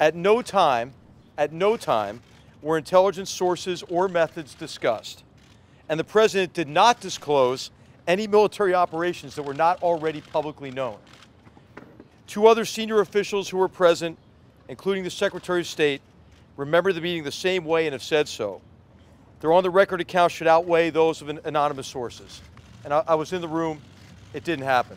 At no time, at no time, were intelligence sources or methods discussed. And the president did not disclose any military operations that were not already publicly known. Two other senior officials who were present, including the Secretary of State, remember the meeting the same way and have said so. Their on the record accounts should outweigh those of anonymous sources. And I, I was in the room, it didn't happen.